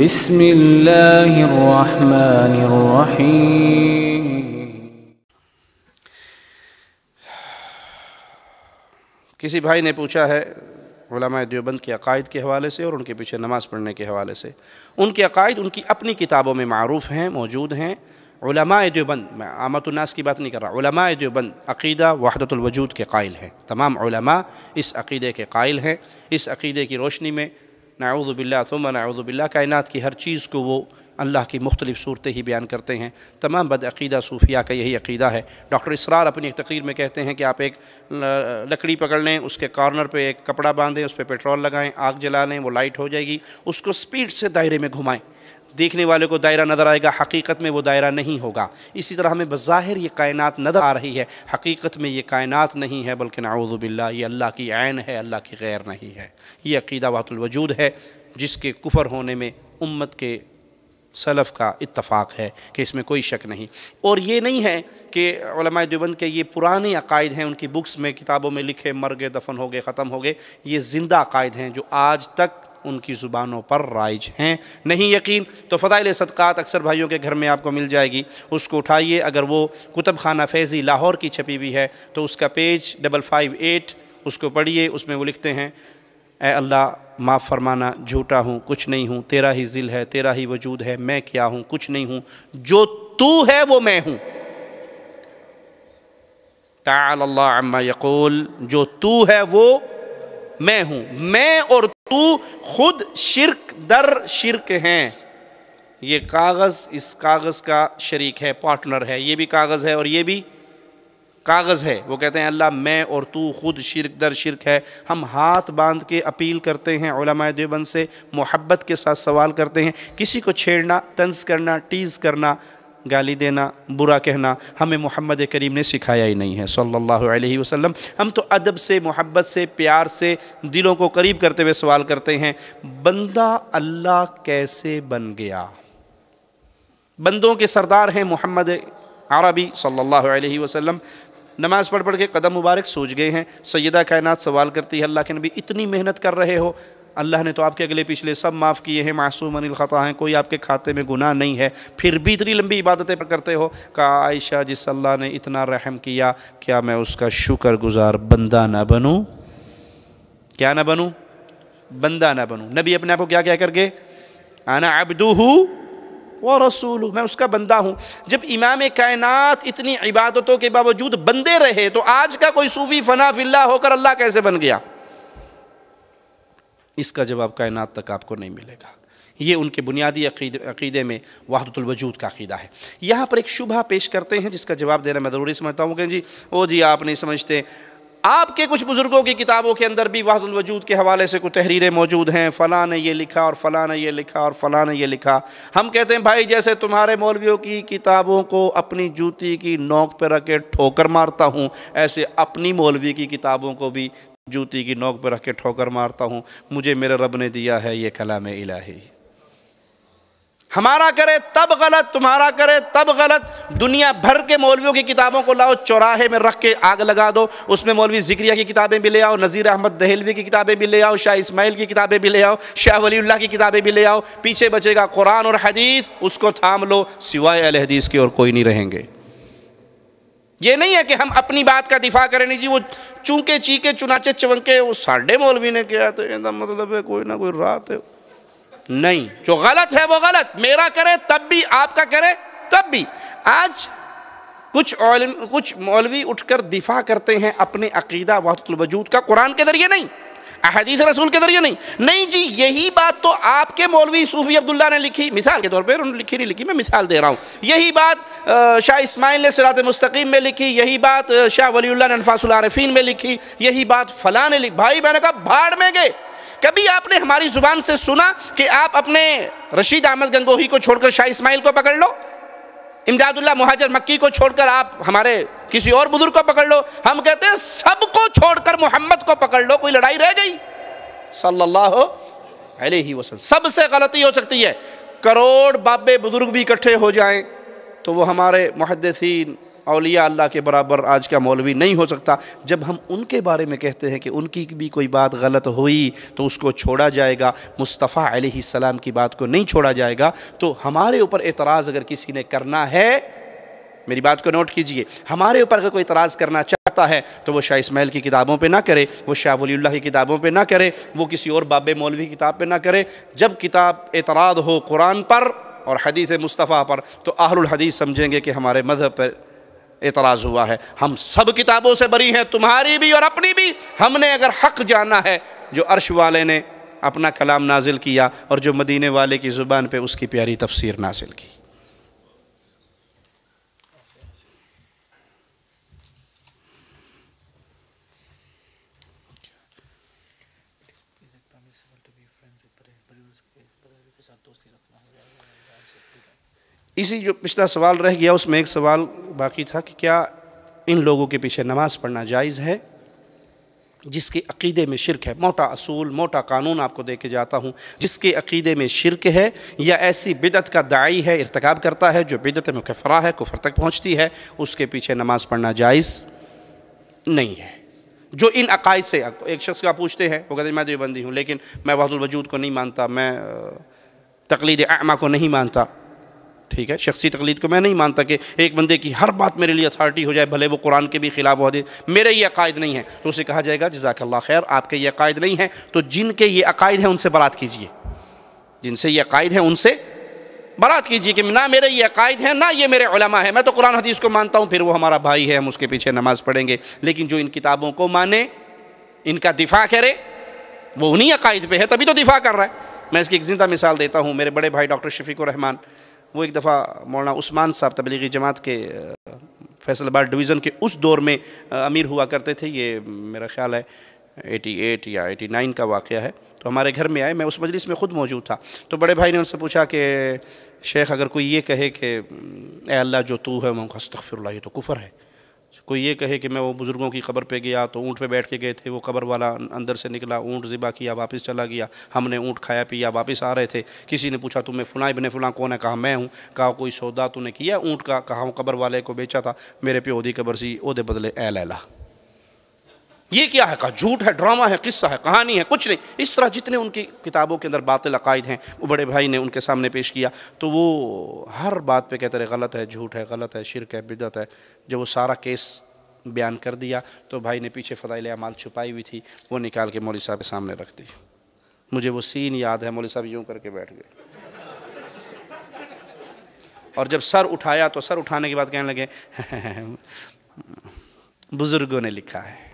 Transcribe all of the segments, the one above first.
الرحيم किसी भाई ने पूछा है उलमा देवबंद के अकायद के हवाले से और उनके पीछे नमाज़ पढ़ने के हवाले से उनके अकायद उनकी अपनी किताबों में मरूफ़ हैं मौजूद हैं उलमा देवबंद मैं आमतनास की बात नहीं कर रहा उलमा देवबंद अकीदा वहदतुलवजूद के कायल हैं तमाम उलमा इस अकीदे के कायल हैं इस अकीदे की रोशनी में नाउदबिल्ला तुम कायनत की हर चीज़ को वो अल्लाह की मुख्तलिफ़ सूरतें ही बयान करते हैं तमाम बदअीदा सूफिया का यही अकीदा है डॉक्टर इसरार अपनी एक तकरीर में कहते हैं कि आप एक लकड़ी पकड़ लें उसके कॉर्नर पर एक कपड़ा बांधें उस पर पे पेट्रोल लगाएं आग जला लें वो लाइट हो जाएगी उसको स्पीड से दायरे में घुमाएं देखने वाले को दायरा नज़र आएगा हकीकत में वो दायरा नहीं होगा इसी तरह हमें बज़ाहिर ये कायनात नज़र आ रही है हकीकत में ये कायनात नहीं है बल्कि नाउज़बिल्ला ये अल्लाह की आन है अल्लाह की गैर नहीं है ये अकीदा वातुलवजूद है जिसके कुफर होने में उम्मत के सलफ़ का इत्तफ़ाक़ है कि इसमें कोई शक नहीं और ये नहीं है कि देवबंद के ये पुराने अकायद हैं उनकी बुक्स में किताबों में लिखे मर गए दफन हो गए ख़त्म हो गए ये ज़िंदा अकायद हैं जो आज तक उनकी ज़ुबानों पर राइज हैं नहीं यकीन तो फ़ाइल सदक़ात अक्सर भाइयों के घर में आपको मिल जाएगी उसको उठाइए अगर वो कुतुब खाना फैज़ी लाहौर की छपी हुई है तो उसका पेज डबल फाइव एट उसको पढ़िए उसमें वो लिखते हैं ए अल्लाह माफ़ फरमाना झूठा हूँ कुछ नहीं हूँ तेरा ही जिल है तेरा ही वजूद है मैं क्या हूँ कुछ नहीं हूँ जो तू है वो मैं हूँ ताल्ला अम्मा यकूल जो तू है वो मैं हूं मैं और तू खुद शिरक दर शिरक हैं ये कागज़ इस कागज़ का शरीक है पार्टनर है ये भी कागज़ है और ये भी कागज़ है वो कहते हैं अल्लाह मैं और तू खुद शिरक दर शिरक है हम हाथ बांध के अपील करते हैं ओलमा देवबंद से मोहब्बत के साथ सवाल करते हैं किसी को छेड़ना तंज करना टीज़ करना गाली देना बुरा कहना हमें मोहम्मद करीम ने सिखाया ही नहीं है सल्लल्लाहु अलैहि वसल्लम हम तो अदब से मोहब्बत से प्यार से दिलों को करीब करते हुए सवाल करते हैं बंदा अल्लाह कैसे बन गया बंदों के सरदार हैं मोहम्मद आरबी सल्लल्लाहु अलैहि वसल्लम नमाज़ पढ़ पढ़ के कदम मुबारक सूझ गए हैं सैदा कायनात सवाल करती है अल्लाह के नबी इतनी मेहनत कर रहे हो अल्लाह ने तो आपके अगले पिछले सब माफ़ किए हैं मासूम अनिल ख़ता हैं कोई आपके खाते में गुनाह नहीं है फिर भी इतनी लंबी इबादतें करते हो कहा आयशा जिस अल्लाह ने इतना रहम किया क्या मैं उसका शुक्र गुज़ार बंदा ना बनूँ क्या ना बनूँ बंदा ना बनूँ नबी अपने आप को क्या क्या करके आना अबदू हूँ व रसूल मैं उसका बंदा हूँ जब इमाम कायनात इतनी इबादतों के बावजूद बंदे रहे तो आज का कोई सूफी फ़ना फ़िल्ला होकर अल्लाह कैसे बन गया इसका जवाब कायनात तक आपको नहीं मिलेगा ये उनके बुनियादी अकीद अकीदे में वाहदतुलवजूद का अकीदा है यहाँ पर एक शुभा पेश करते हैं जिसका जवाब देना मैं ज़रूरी समझता हूँ कि जी ओ जी आप नहीं समझते आपके कुछ बुज़ुर्गों की किताबों के अंदर भी वाहदुलवजूद के हवाले से कुछ तहरीरें मौजूद हैं फ़लाँ ने ये लिखा और फ़लाँ ने ये लिखा और फ़लाँ ने ये लिखा हम कहते हैं भाई जैसे तुम्हारे मौलवियों की किताबों को अपनी जूती की नोक पर रख के ठोकर मारता हूँ ऐसे अपनी मौलवी की किताबों को भी जूती की नोक पर रख के ठोकर मारता हूँ मुझे मेरे रब ने दिया है ये कलाम इलाही हमारा करे तब गलत तुम्हारा करे तब गलत दुनिया भर के मौलवियों की किताबों को लाओ चौराहे में रख के आग लगा दो उसमें मौलवी जिक्रिया की किताबें भी ले आओ नज़ीर अहमद दहलवी की किताबें भी ले आओ शाह इस्माइल की किताबें भी ले आओ शाह वलील्ला की किताबें भी ले आओ पीछे बचेगा कुरान और हदीस उसको थाम लो सिवाय अल हदीस के और कोई नहीं रहेंगे ये नहीं है कि हम अपनी बात का दिफा करें नहीं जी वो चूंके चीके चुनाचे चवंके वो साढ़े मौलवी ने किया तो ये मतलब है कोई ना कोई रात है नहीं जो गलत है वो गलत मेरा करे तब भी आपका करे तब भी आज कुछ कुछ मौलवी उठकर दिफा करते हैं अपने अकीदा वजूद का कुरान के जरिए नहीं अहदीस रसूल के ज़रिए नहीं नहीं जी यही बात तो आपके मौलवी सूफ़ी अब्दुल्ला ने लिखी मिसाल के तौर पर उन्होंने लिखी नहीं लिखी मैं मिसाल दे रहा हूँ यही बात शाह इसमाइल ने सरात मुस्तकीम में लिखी यही बात शाह वलील्ला ने अनफासुलरफीन में लिखी यही बात फ़लाँ ने लिखी भाई मैंने कहा भाड़ में गए कभी आपने हमारी ज़ुबान से सुना कि आप अपने रशीद अहमद गंगोही को छोड़कर शाह इसमाइल को पकड़ लो इमदादुल्ला महाजर मक्की को छोड़कर आप हमारे किसी और बुजुर्ग को पकड़ लो हम कहते हैं सबको छोड़कर मोहम्मद को पकड़ लो कोई लड़ाई रह गई सल्लल्लाहु अलैहि वसल्लम सबसे गलती हो सकती है करोड़ बाबे बुजुर्ग भी इकट्ठे हो जाएं तो वो हमारे मुहदसिन अलिया अल्लाह के बराबर आज का मौलवी नहीं हो सकता जब हम उनके बारे में कहते हैं कि उनकी भी कोई बात गलत हुई तो उसको छोड़ा जाएगा मुस्तफ़ा सलाम की बात को नहीं छोड़ा जाएगा तो हमारे ऊपर एतराज़ अगर किसी ने करना है मेरी बात को नोट कीजिए हमारे ऊपर अगर कोई इतराज़ करना चाहता है तो वो शाह इसमाइल की किताबों पे ना करे वो शाह वलील्ला की किताबों पे ना करे वो किसी और बाब मौलवी किताब पे ना करे जब किताब एतराज़ हो कुरान पर और हदीस मुस्तफ़ा पर तो आहल हदीस समझेंगे कि हमारे मज़हब पर एतराज़ हुआ है हम सब किताबों से बरी हैं तुम्हारी भी और अपनी भी हमने अगर हक जाना है जो अर्श वाले ने अपना कलाम नाजिल किया और जो मदीने वाले की ज़ुबान पे उसकी प्यारी तफसीर नाजिल की इसी जो पिछला सवाल रह गया उसमें एक सवाल बाकी था कि क्या इन लोगों के पीछे नमाज़ पढ़ना जायज़ है जिसके अकीदे में शिरक है मोटा असूल मोटा कानून आपको दे के जाता हूँ जिसके अकीदे में शिरक है या ऐसी बिदत का दाई है इरतकब करता है जो बिदत में मुकफरा है कुफर तक पहुँचती है उसके पीछे नमाज़ पढ़ना जायज़ नहीं है जो इन अकायद से एक शख्स का पूछते हैं वो कहते हैं मैं देवबंदी तो हूँ लेकिन मैं वजूद को नहीं मानता मैं तकलीद आमा को नहीं मानता ठीक है शख्सी तकलीद को मैं नहीं मानता कि एक बंदे की हर बात मेरे लिए अथॉरिटी हो जाए भले वो कुरान के भी खिलाफ हो दे मेरे ये अकायद नहीं है तो उसे कहा जाएगा जजाकल्ला खैर आपके ये अकायद नहीं है तो जिनके ये अकायद हैं उनसे बरात कीजिए जिनसे ये अकायद हैं उनसे बरात कीजिए कि ना मेरे ये अकायद हैं ना ये मेरे उलमा है मैं तो कुरान हदीस को मानता हूँ फिर वो हमारा भाई है हम उसके पीछे नमाज़ पढ़ेंगे लेकिन जो इन किताबों को माने इनका दिफा करे वो उन्हीं अकायद पर है तभी तो दिफा कर रहा है मैं इसकी एक जिंदा मिसाल देता हूँ मेरे बड़े भाई डॉक्टर शफीक रहमान वो एक दफ़ा मौलाना उस्मान साहब तबलीगी जमात के फैसलाबाद डिवीज़न के उस दौर में अमीर हुआ करते थे ये मेरा ख्याल है 88 या 89 का वाक़ है तो हमारे घर में आए मैं उस मजलिस में ख़ुद मौजूद था तो बड़े भाई ने उनसे पूछा कि शेख अगर कोई ये कहे कि अल्लाह जो तू है मैं ये तो कुफ़र है कोई ये कहे कि मैं वो बुज़ुर्गों की कब्र पे गया तो ऊँट पे बैठ के गए थे वो कब्र वाला अंदर से निकला ऊँट ज़िबा किया वापस चला गया हमने ऊँट खाया पिया वापस आ रहे थे किसी ने पूछा तुम्हें फ़लाँ इबन फुला कौन है कहा मैं हूँ कहा कोई सौदा तूने किया ऊँट का कहा कब्र वाले को बेचा था मेरे प्यो की कब्र सी ओदे बदले ए लैला ये क्या है कहा झूठ है ड्रामा है किस्सा है कहानी है कुछ नहीं इस तरह जितने उनकी किताबों के अंदर बात अकायद हैं वो बड़े भाई ने उनके सामने पेश किया तो वो हर बात पे कहते रहे गलत है झूठ है गलत है शिरक है बिदत है जब वो सारा केस बयान कर दिया तो भाई ने पीछे फ़ाइल अमाल छुपाई हुई थी वो निकाल के मौली साहब के सामने रख दी मुझे वो सीन याद है मौली साहब यूँ करके बैठ गए और जब सर उठाया तो सर उठाने के बाद कहने लगे बुज़ुर्गों ने लिखा है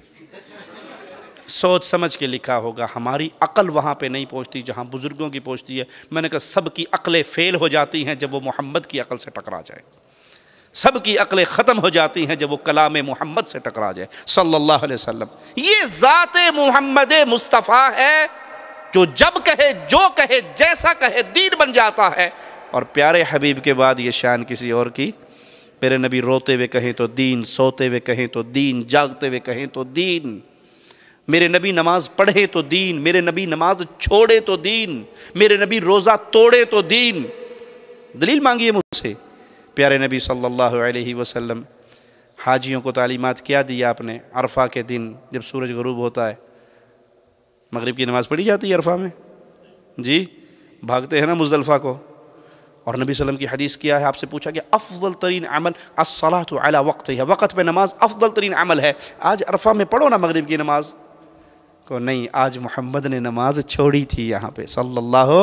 सोच समझ के लिखा होगा हमारी अकल वहाँ पे नहीं पहुँचती जहाँ बुज़ुर्गों की पहुँचती है मैंने कहा सब की अकलें फ़ेल हो जाती हैं जब वो मोहम्मद की अकल से टकरा जाए सब की अकलें ख़त्म हो जाती हैं जब वो कलाम मोहम्मद से टकरा जाए सल्लल्लाहु अलैहि वसल्लम ये ज़ात मोहम्मद मुस्तफ़ा है जो जब कहे जो कहे जैसा कहे दीन बन जाता है और प्यारे हबीब के बाद ये शान किसी और की मेरे नबी रोते हुए कहें तो दीन सोते हुए कहें तो दीन जागते हुए कहें तो दीन मेरे नबी नमाज पढ़े तो दीन मेरे नबी नमाज छोड़े तो दीन मेरे नबी रोज़ा तोड़े तो दीन दलील मांगिए मुझसे प्यारे नबी सल्लल्लाहु अलैहि वसल्लम हाजियों को तालीमत क्या दी आपने अरफा के दिन जब सूरज गरूब होता है मगरिब की नमाज़ पढ़ी जाती है अरफा में जी भागते हैं ना मुजलफ़ा को और नबी वसल्लम की हदीस किया है आपसे पूछा कि अफजल तरीन अमल असलात अला वक्त है वक़्त पे नमाज अफजल तरीन अमल है आज अरफा में पढ़ो ना मगरिब की नमाज़ को नहीं आज मोहम्मद ने नमाज छोड़ी थी यहाँ पे सल्लल्लाहु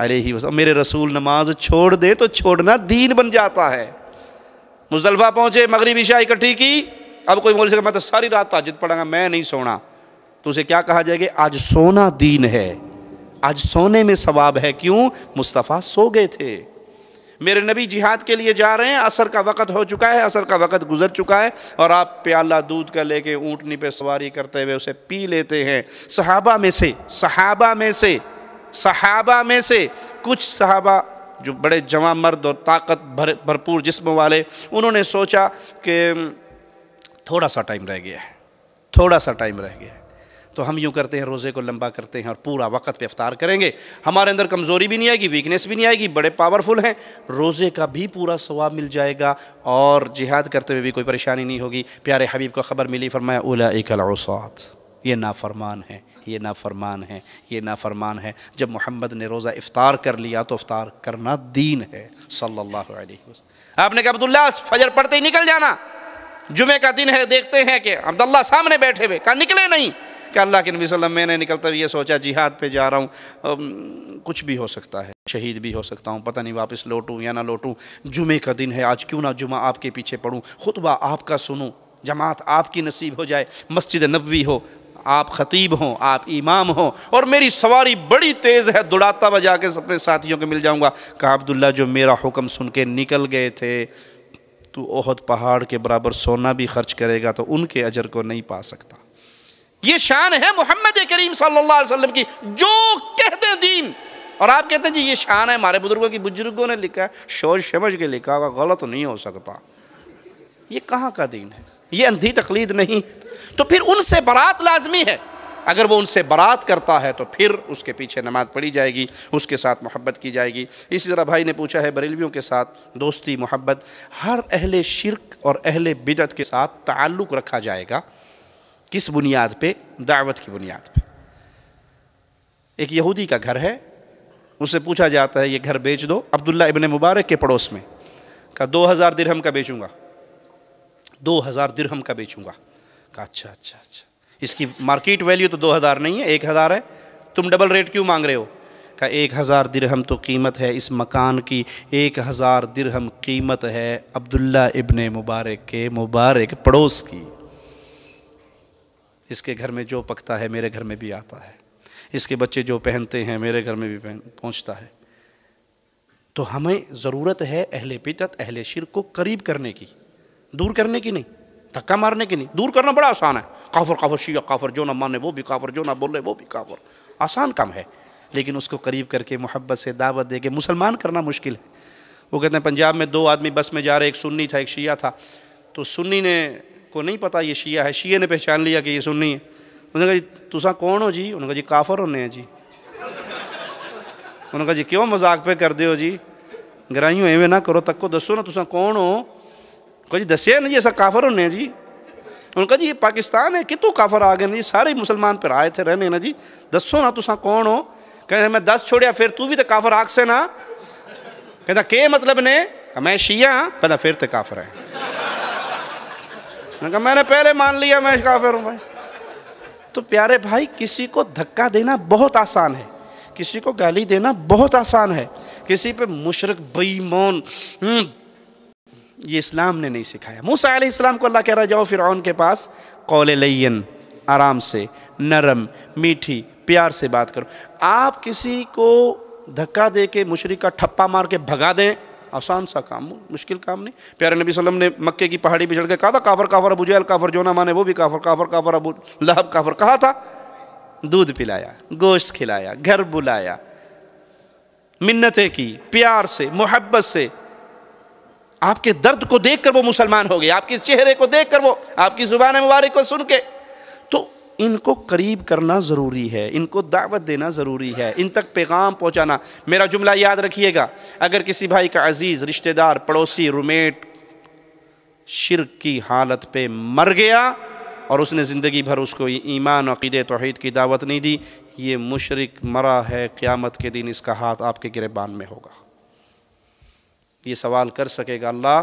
अलैहि वसल्लम मेरे रसूल नमाज छोड़ दे तो छोड़ना दीन बन जाता है मुजलफा पहुँचे मगरब ईशा इकट्ठी की अब कोई मोल से मैं तो सारी रात ताजिद पढ़ांगा मैं नहीं सोना तो उसे क्या कहा जाएगा आज सोना दीन है आज सोने में सवाब है क्यों मुस्तफ़ा सो गए थे मेरे नबी जिहाद के लिए जा रहे हैं असर का वक़्त हो चुका है असर का वक़्त गुजर चुका है और आप प्याला दूध का लेके ऊँटनी पे सवारी करते हुए उसे पी लेते हैं सहाबा में से सहाबा में से सहाबा में से कुछ सहाबा जो बड़े जवा मर्द और ताकत भर भरपूर जिस्म वाले उन्होंने सोचा कि थोड़ा सा टाइम रह गया है थोड़ा सा टाइम रह गया है तो हम यूँ करते हैं रोज़े को लंबा करते हैं और पूरा वक्त पे अफ्तार करेंगे हमारे अंदर कमज़ोरी भी नहीं आएगी वीकनेस भी नहीं आएगी बड़े पावरफुल हैं रोज़े का भी पूरा सवाब मिल जाएगा और जिहाद करते हुए भी कोई परेशानी नहीं होगी प्यारे हबीब को ख़बर मिली फरमाया उला एकलसात ये नाफरमान है ये नाफरमान है ये नाफरमान है जब मोहम्मद ने रोज़ा इफ़ार कर लिया तो अफ्तार करना दीन है सल्लल्लाहु अलैहि वसल्लम आपने कहा अब्दुल्ला फजर पढ़ते ही निकल जाना जुमे का दिन है देखते हैं कि अब्दुल्ला सामने बैठे हुए कहा निकले नहीं कि अल्लाह के नबी वसल्लम मैंने निकलता हुआ ये सोचा जिहाद पे जा रहा हूँ कुछ भी हो सकता है शहीद भी हो सकता हूँ पता नहीं वापस लौटूँ या ना लौटूँ जुमे का दिन है आज क्यों ना जुमा आपके पीछे पढ़ूँ खुतबा आपका सुनूँ जमात आपकी नसीब हो जाए मस्जिद नबवी हो आप ख़तीब हों आप इमाम हों और मेरी सवारी बड़ी तेज़ है दुड़ाता बजा के अपने साथियों के मिल जाऊँगा कहा अब्दुल्ला जो मेरा हुक्म सुन के निकल गए थे तो ओहद पहाड़ के बराबर सोना भी खर्च करेगा तो उनके अजर को नहीं पा सकता ये शान है मोहम्मद करीम सल्लल्लाहु अलैहि वसल्लम की जो कहते दीन और आप कहते हैं जी ये शान है हमारे बुजुर्गों की बुजुर्गों ने लिखा है सोच समझ के लिखा होगा गलत तो नहीं हो सकता ये कहाँ का दीन है ये अंधी तकलीद नहीं तो फिर उनसे बरात लाजमी है अगर वो उनसे बारात करता है तो फिर उसके पीछे नमाज पढ़ी जाएगी उसके साथ मोहब्बत की जाएगी इसी तरह भाई ने पूछा है बरेलवियों के साथ दोस्ती मोहब्बत हर अहले शिरक और अहले बिदत के साथ ताल्लुक़ रखा जाएगा किस बुनियाद पे दावत की बुनियाद पे एक यहूदी का घर है उससे पूछा जाता है ये घर बेच दो अब्दुल्ला इबन मुबारक के पड़ोस में कहा दो हज़ार दिरहम का बेचूंगा दो हज़ार दिरहम का बेचूंगा कहा अच्छा अच्छा अच्छा इसकी मार्केट वैल्यू तो दो हज़ार नहीं है एक हज़ार है तुम डबल रेट क्यों मांग रहे हो कहा एक हज़ार दिरहम तो कीमत है इस मकान की एक हज़ार दिरहम कीमत है अब्दुल्ला इबन मुबारक के मुबारक पड़ोस की इसके घर में जो पकता है मेरे घर में भी आता है इसके बच्चे जो पहनते हैं मेरे घर में भी पहन पहुँचता है तो हमें ज़रूरत है अहले पितत अहले शिर को करीब करने की दूर करने की नहीं धक्का मारने की नहीं दूर करना बड़ा आसान है काफर काफर शिया काफर जो ना माने वो भी काफर जो ना बोले वो भी काफर आसान काम है लेकिन उसको करीब करके मोहब्बत से दावत दे के मुसलमान करना मुश्किल है वो कहते हैं पंजाब में दो आदमी बस में जा रहे एक सुन्नी था एक शिया था तो सुन्नी ने को नहीं पता ये शिया है शिया ने पहचान लिया कि ये सुन्नी है उन्होंने कहा जी तुसा कौन हो जी उन्होंने कहा जी काफर होने हैं जी उन्होंने कहा जी क्यों मजाक पे कर दे हो जी ग्राइयों एवं ना करो तक को दसो ना तुसा कौन हो कहा जी दसिया ना जी असा काफर होने हैं जी उन्होंने कहा जी ये पाकिस्तान है कितों काफर आ गए जी सारे मुसलमान पर आए थे रहने ना जी दसो ना तुसा कौन हो कहते मैं दस छोड़िया फिर तू भी तो काफर आख से ना कहता के मतलब ने मैं शिया हाँ, कहता फिर तो काफर है कहा मैंने पहले मान लिया मैं काफिर हूँ भाई तो प्यारे भाई किसी को धक्का देना बहुत आसान है किसी को गाली देना बहुत आसान है किसी पे मुशरक बेईमान हम्म, ये इस्लाम ने नहीं सिखाया मूसा इस्लाम को अल्लाह कह रहा जाओ फिर के पास कौल लयन आराम से नरम मीठी प्यार से बात करो आप किसी को धक्का दे के मुशरक का ठप्पा मार के भगा दें आसान सा काम मुश्किल काम नहीं प्यारे नबी वसल्लम ने मक्के की पहाड़ी पर चढ़ के कहा था काफर काफर अबू जहल काफर ना माने वो भी काफर काफर काफर अबू लहब काफर कहा था दूध पिलाया गोश्त खिलाया घर बुलाया मिन्नतें की प्यार से मोहब्बत से आपके दर्द को देखकर वो मुसलमान हो गए आपके चेहरे को देखकर वो आपकी ज़ुबान मुबारक को सुन के तो इनको करीब करना ज़रूरी है इनको दावत देना ज़रूरी है इन तक पैगाम पहुँचाना मेरा जुमला याद रखिएगा अगर किसी भाई का अजीज़ रिश्तेदार पड़ोसी रूमेट शिर की हालत पे मर गया और उसने ज़िंदगी भर उसको ईमान अकीद तोहद की दावत नहीं दी ये मुशरक मरा है क़्यामत के दिन इसका हाथ आपके गिरबान में होगा ये सवाल कर सकेगा अल्लाह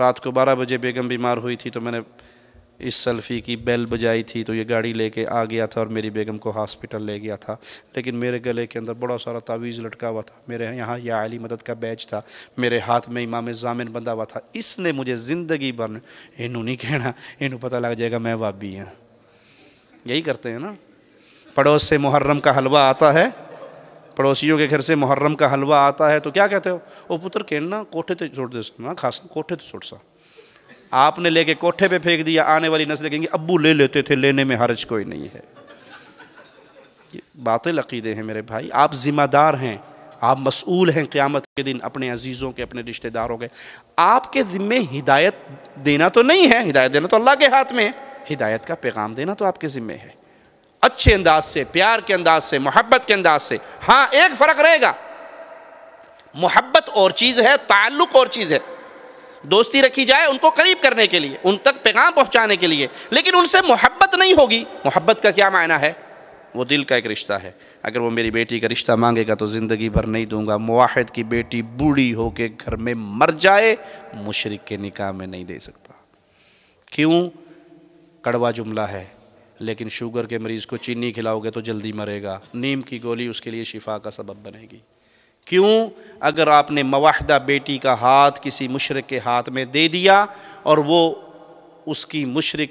रात को बारह बजे बेगम बीमार हुई थी तो मैंने इस सेल्फी की बेल बजाई थी तो ये गाड़ी लेके आ गया था और मेरी बेगम को हॉस्पिटल ले गया था लेकिन मेरे गले के अंदर बड़ा सारा तावीज़ लटका हुआ था मेरे यहाँ या अली मदद का बैच था मेरे हाथ में इमाम जामिन बंधा हुआ था इसने मुझे ज़िंदगी भर इनू नहीं कहना इनू पता लग जाएगा मैं वाबी हैं यही करते हैं ना पड़ोस से मुहर्रम का हलवा आता है पड़ोसियों के घर से मुहर्रम का हलवा आता है तो क्या कहते हो वो पुत्र कहना कोठे तो छोड़ दे सकना खास कोठे तो छोड़ सा आपने लेके कोठे पे फेंक दिया आने वाली नस्ल कहेंगी अब्बू ले लेते थे लेने में हर्ज कोई नहीं है बातें लकीदे हैं मेरे भाई आप ज़िम्मेदार हैं आप मसूल हैं क़्यामत के दिन अपने अजीज़ों के अपने रिश्तेदारों के आपके ज़िम्मे हिदायत देना तो नहीं है हिदायत देना तो अल्लाह के हाथ में है हिदायत का पैगाम देना तो आपके ज़िम्मे है अच्छे अंदाज से प्यार के अंदाज से मोहब्बत के अंदाज से हाँ एक फ़र्क रहेगा मोहब्बत और चीज़ है ताल्लुक़ और चीज़ है दोस्ती रखी जाए उनको करीब करने के लिए उन तक पैगाम पहुँचाने के लिए लेकिन उनसे मोहब्बत नहीं होगी मोहब्बत का क्या मायना है वो दिल का एक रिश्ता है अगर वो मेरी बेटी का रिश्ता मांगेगा तो ज़िंदगी भर नहीं दूंगा मुआहद की बेटी बूढ़ी के घर में मर जाए मुशरक के निकाह में नहीं दे सकता क्यों कड़वा जुमला है लेकिन शुगर के मरीज़ को चीनी खिलाओगे तो जल्दी मरेगा नीम की गोली उसके लिए शिफा का सबब बनेगी क्यों अगर आपने मवाहदा बेटी का हाथ किसी मुशरक के हाथ में दे दिया और वो उसकी मुशरक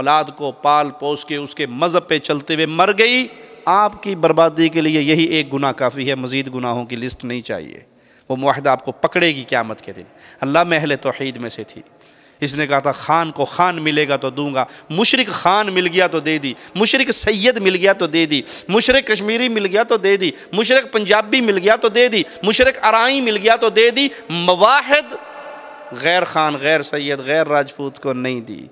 औलाद को पाल पोस के उसके मज़हब पे चलते हुए मर गई आपकी बर्बादी के लिए यही एक गुना काफ़ी है मज़ीद गुनाहों की लिस्ट नहीं चाहिए वो माहदा आपको पकड़ेगी क्यामत के दिन अल्लाह महल तोहैद में से थी इसने कहा था खान को खान मिलेगा तो दूंगा मुशरक खान मिल गया तो दे दी मुशरक सैयद मिल गया तो दे दी मुशरक कश्मीरी मिल गया तो दे दी मुशरक पंजाबी मिल गया तो दे दी मुशरक अराई मिल गया तो दे दी मवाहद गैर खान गैर सैयद गैर राजपूत को नहीं दी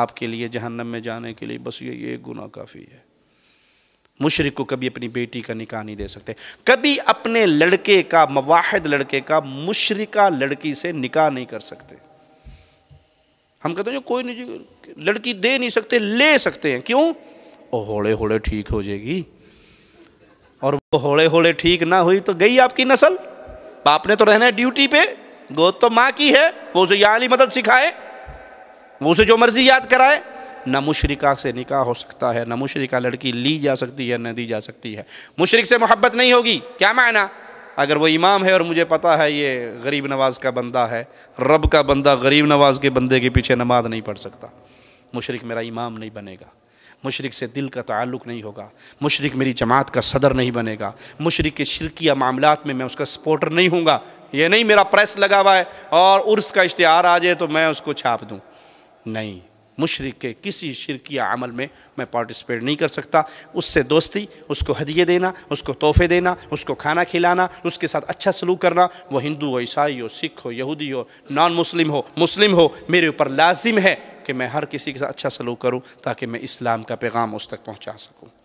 आपके लिए जहन्नम में जाने के लिए बस ये एक गुना काफ़ी है मुशरक को कभी अपनी बेटी का निकाह नहीं दे सकते कभी अपने लड़के का मवाहद लड़के का मुशरका लड़की से निकाह नहीं कर सकते हम कहते हैं जो कोई नहीं लड़की दे नहीं सकते ले सकते हैं क्यों ओ होड़े होड़े ठीक हो जाएगी और वो होड़े होड़े ठीक ना हुई तो गई आपकी नस्ल बाप ने तो रहना है ड्यूटी पे गोद तो माँ की है वो उसे यहाँ मदद सिखाए वो उसे जो मर्जी याद कराए न मुशरिका से निकाह हो सकता है न मुशरिका लड़की ली जा सकती है न दी जा सकती है मुशरक से मोहब्बत नहीं होगी क्या मायना अगर वो इमाम है और मुझे पता है ये गरीब नवाज का बंदा है रब का बंदा गरीब नवाज के बंदे के पीछे नमाज नहीं पढ़ सकता मुशरक मेरा इमाम नहीं बनेगा मुशरक से दिल का ताल्लुक नहीं होगा मुशरक मेरी जमात का सदर नहीं बनेगा मुशरक के शिरकिया मामलात में मैं उसका सपोर्टर नहीं हूँगा ये नहीं मेरा प्रेस लगा हुआ है और उर्स का इश्तहार आ जाए तो मैं उसको छाप दूँ नहीं मुशरक के किसी शिरकिया अमल में मैं पार्टिसिपेट नहीं कर सकता उससे दोस्ती उसको हदिये देना उसको तोहफे देना उसको खाना खिलाना उसके साथ अच्छा सलूक करना वो हिंदू हो ईसाई हो सिख हो यहूदी हो नॉन मुस्लिम हो मुस्लिम हो मेरे ऊपर लाजिम है कि मैं हर किसी के साथ अच्छा सलूक करूँ ताकि मैं इस्लाम का पैगाम उस तक पहुँचा सकूँ